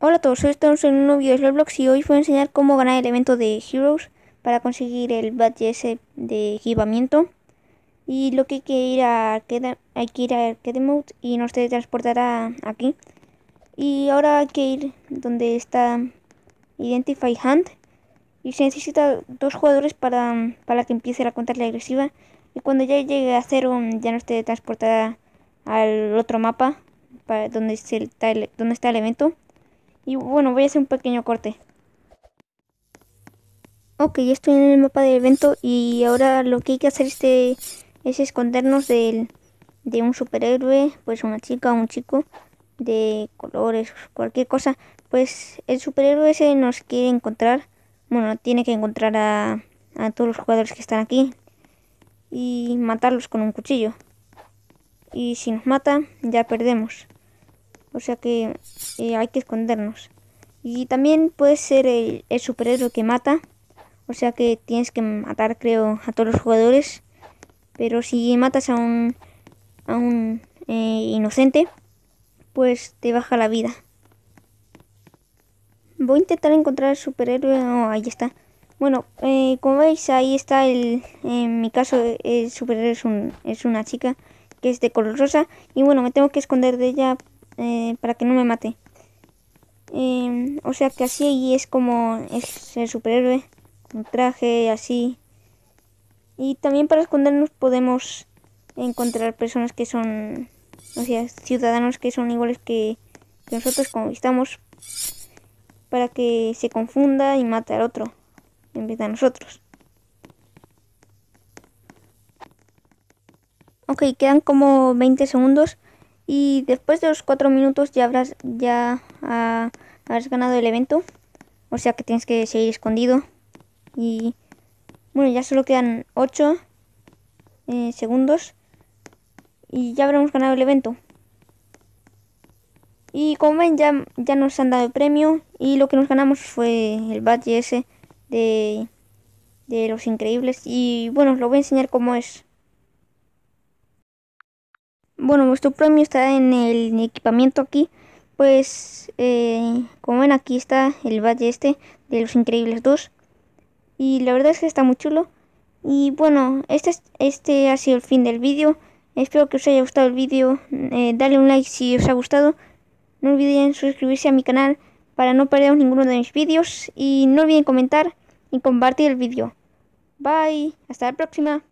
Hola a todos, hoy en un nuevo video de Roblox y hoy os voy a enseñar cómo ganar el evento de Heroes para conseguir el badge de equipamiento. Y lo que hay que ir a hay que ir a Arcade Mode y nos teletransportará aquí. Y ahora hay que ir donde está Identify Hand. Y se necesita dos jugadores para, para que empiece la agresiva. Y cuando ya llegue a cero ya nos teletransportará al otro mapa para donde, donde está el evento. Y bueno, voy a hacer un pequeño corte. Ok, ya estoy en el mapa del evento y ahora lo que hay que hacer este, es escondernos de un superhéroe, pues una chica o un chico, de colores, cualquier cosa. Pues el superhéroe ese nos quiere encontrar, bueno, tiene que encontrar a, a todos los jugadores que están aquí y matarlos con un cuchillo. Y si nos mata, ya perdemos. O sea que eh, hay que escondernos. Y también puede ser el, superhéroe que mata. O sea que tienes que matar, creo, a todos los jugadores. Pero si matas a un, a un eh, inocente, pues te baja la vida. Voy a intentar encontrar el superhéroe. Oh, ahí está. Bueno, eh, como veis, ahí está el. En mi caso, el superhéroe es, un, es una chica que es de color rosa. Y bueno, me tengo que esconder de ella eh, para que no me mate. Em, o sea que así es como es el superhéroe, un traje así. Y también para escondernos podemos encontrar personas que son, o sea, ciudadanos que son iguales que, que nosotros conquistamos para que se confunda y mate al otro en vez de a nosotros. Ok, quedan como 20 segundos. Y después de los 4 minutos ya habrás, ya, ah, ganado el evento. O sea que tienes que seguir escondido. Y bueno, ya solo quedan 8 eh, segundos. Y ya habremos ganado el evento. Y como ven, ya, ya nos han dado el premio. Y lo que nos ganamos fue el badge ese de, de los increíbles. Y bueno, os lo voy a enseñar cómo es. Bueno, vuestro premio está en el equipamiento aquí. Pues, eh, como ven, aquí está el valle este de Los Increíbles 2. Y la verdad es que está muy chulo. Y bueno, este, este ha sido el fin del vídeo. Espero que os haya gustado el vídeo. Eh, dale un like si os ha gustado. No olviden suscribirse a mi canal para no perderos ninguno de mis vídeos. Y no olviden comentar y compartir el vídeo. Bye, hasta la próxima.